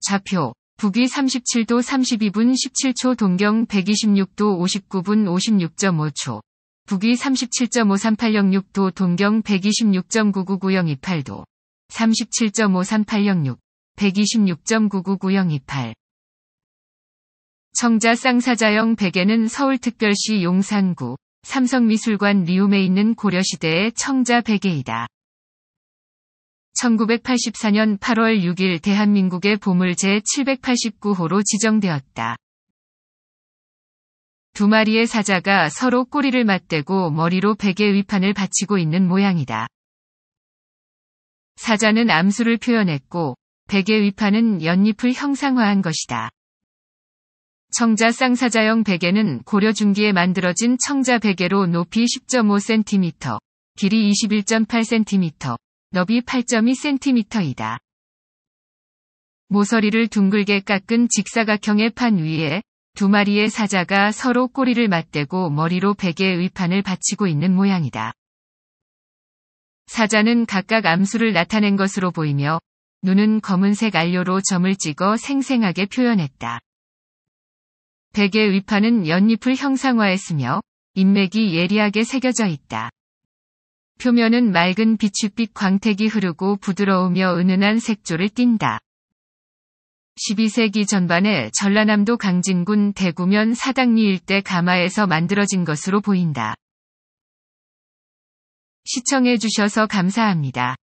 좌표, 북위 37도 32분 17초 동경 126도 59분 56.5초. 북위 37.53806도 동경 1 2 6 9 9 9 0 2 8도37.53806 126.9999028 청자 쌍사자형 베개는 서울특별시 용산구 삼성미술관 리움에 있는 고려시대의 청자 베개이다. 1984년 8월 6일 대한민국의 보물 제789호로 지정되었다. 두 마리의 사자가 서로 꼬리를 맞대고 머리로 베개 위판을 받치고 있는 모양이다. 사자는 암수를 표현했고 베개 위판은 연잎을 형상화한 것이다. 청자 쌍사자형 베개는 고려 중기에 만들어진 청자 베개로 높이 10.5cm, 길이 21.8cm, 너비 8.2cm이다. 모서리를 둥글게 깎은 직사각형의 판 위에 두 마리의 사자가 서로 꼬리를 맞대고 머리로 베개의 의판을 받치고 있는 모양이다. 사자는 각각 암수를 나타낸 것으로 보이며 눈은 검은색 알료로 점을 찍어 생생하게 표현했다. 베개의 의판은 연잎을 형상화했으며 인맥이 예리하게 새겨져 있다. 표면은 맑은 비추빛 광택이 흐르고 부드러우며 은은한 색조를 띈다. 12세기 전반에 전라남도 강진군 대구면 사당리 일대 가마에서 만들어진 것으로 보인다. 시청해주셔서 감사합니다.